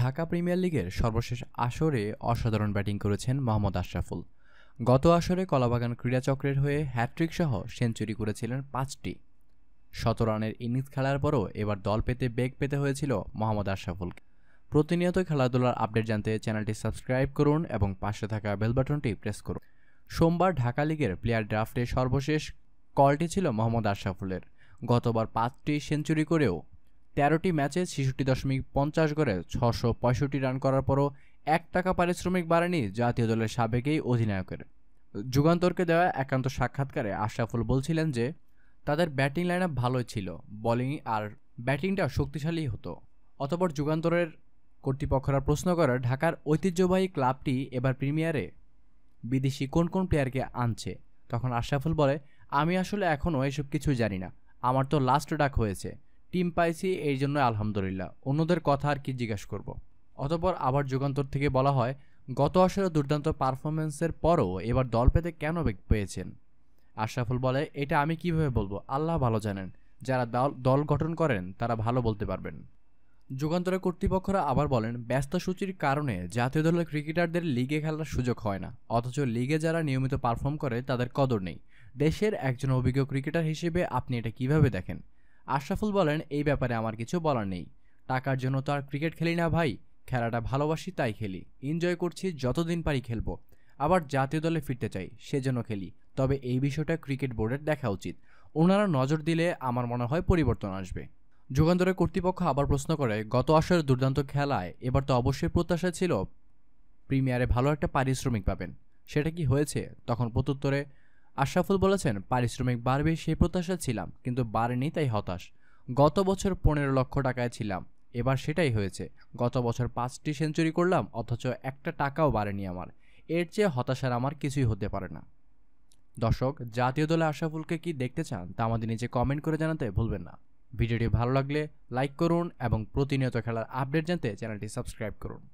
Dhaka premier লিগের সর্বশেষ আসরে অসাধারণ ব্যাটিং করেছেন মোহাম্মদ আশরাফুল গত আসরে কলাবাগান ক্রীড়াচক্রের হয়ে হ্যাট্রিক সহ সেঞ্চুরি করেছিলেন পাঁচটি সতেরো রানের ইনিংস খেলার পরও এবার দল পেতে বেগ পেতে হয়েছিল মোহাম্মদ আশরাফুলকে প্রতিনিয়ত খেলাধুলার আপডেট জানতে চ্যানেলটি সাবস্ক্রাইব করুন এবং পাশে থাকা বেল বাটনটি প্রেস করুন সোমবার ঢাকা লিগের প্লেয়ার ড্রাফটে সর্বশেষ কলটি ছিল মোহাম্মদ আশরাফুলের গতবার পাঁচটি সেঞ্চুরি করেও তেরোটি ম্যাচে ছেষট্টি দশমিক পঞ্চাশ গড়ে ছশো পঁয়ষট্টি রান করার পরও এক টাকা পারিশ্রমিক বাড়েনি জাতীয় দলের সাবেকেই অধিনায়কের যুগান্তরকে দেওয়া একান্ত সাক্ষাৎকারে আশরাফুল বলছিলেন যে তাদের ব্যাটিং লাইন আপ ভালোই ছিল বলিং আর ব্যাটিংটা শক্তিশালী হতো অতপর যুগান্তরের কর্তৃপক্ষরা প্রশ্ন করে ঢাকার ঐতিহ্যবাহী ক্লাবটি এবার প্রিমিয়ারে বিদেশি কোন কোন প্লেয়ারকে আনছে তখন আশরাফুল বলে আমি আসলে এখনও এসব কিছু জানি না আমার তো লাস্ট ডাক হয়েছে টিম পাইছি এই জন্য আলহামদুলিল্লাহ অন্যদের কথা আর কি জিজ্ঞাসা করব। অতপর আবার যুগান্তর থেকে বলা হয় গত আসরে দুর্দান্ত পারফরমেন্সের পরও এবার দল পেতে কেন পেয়েছেন আশরাফুল বলে এটা আমি কিভাবে বলবো আল্লাহ ভালো জানেন যারা দল দল গঠন করেন তারা ভালো বলতে পারবেন যুগান্তরে কর্তৃপক্ষরা আবার বলেন ব্যস্ত সূচির কারণে জাতীয় দলের ক্রিকেটারদের লিগে খেলার সুযোগ হয় না অথচ লিগে যারা নিয়মিত পারফর্ম করে তাদের কদর নেই দেশের একজন অভিজ্ঞ ক্রিকেটার হিসেবে আপনি এটা কিভাবে দেখেন আশরাফুল বলেন এই ব্যাপারে আমার কিছু বলার নেই টাকার জন্য তো আর ক্রিকেট খেলি না ভাই খেলাটা ভালোবাসি তাই খেলি এনজয় করছি যতদিন পারি খেলবো আবার জাতীয় দলে ফিরতে চাই সেজন্য খেলি তবে এই বিষয়টা ক্রিকেট বোর্ডের দেখা উচিত ওনারা নজর দিলে আমার মনে হয় পরিবর্তন আসবে যুগান্তরের কর্তৃপক্ষ আবার প্রশ্ন করে গত আসরের দুর্দান্ত খেলায় এবার তো অবশ্যই প্রত্যাশা ছিল প্রিমিয়ারে ভালো একটা পারিশ্রমিক পাবেন সেটা কি হয়েছে তখন প্রত্যুত্তরে আশরাফুল বলেছেন পারিশ্রমিক বাড়বে সেই প্রত্যাশা ছিলাম কিন্তু বাড়েনি তাই হতাশ গত বছর পনেরো লক্ষ টাকায় ছিলাম এবার সেটাই হয়েছে গত বছর পাঁচটি সেঞ্চুরি করলাম অথচ একটা টাকাও বাড়েনি আমার এর চেয়ে হতাশার আমার কিছুই হতে পারে না দর্শক জাতীয় দলে আশরাফুলকে কি দেখতে চান তা আমাদের নিচে কমেন্ট করে জানাতে ভুলবেন না ভিডিওটি ভালো লাগলে লাইক করুন এবং প্রতিনিয়ত খেলার আপডেট জানতে চ্যানেলটি সাবস্ক্রাইব করুন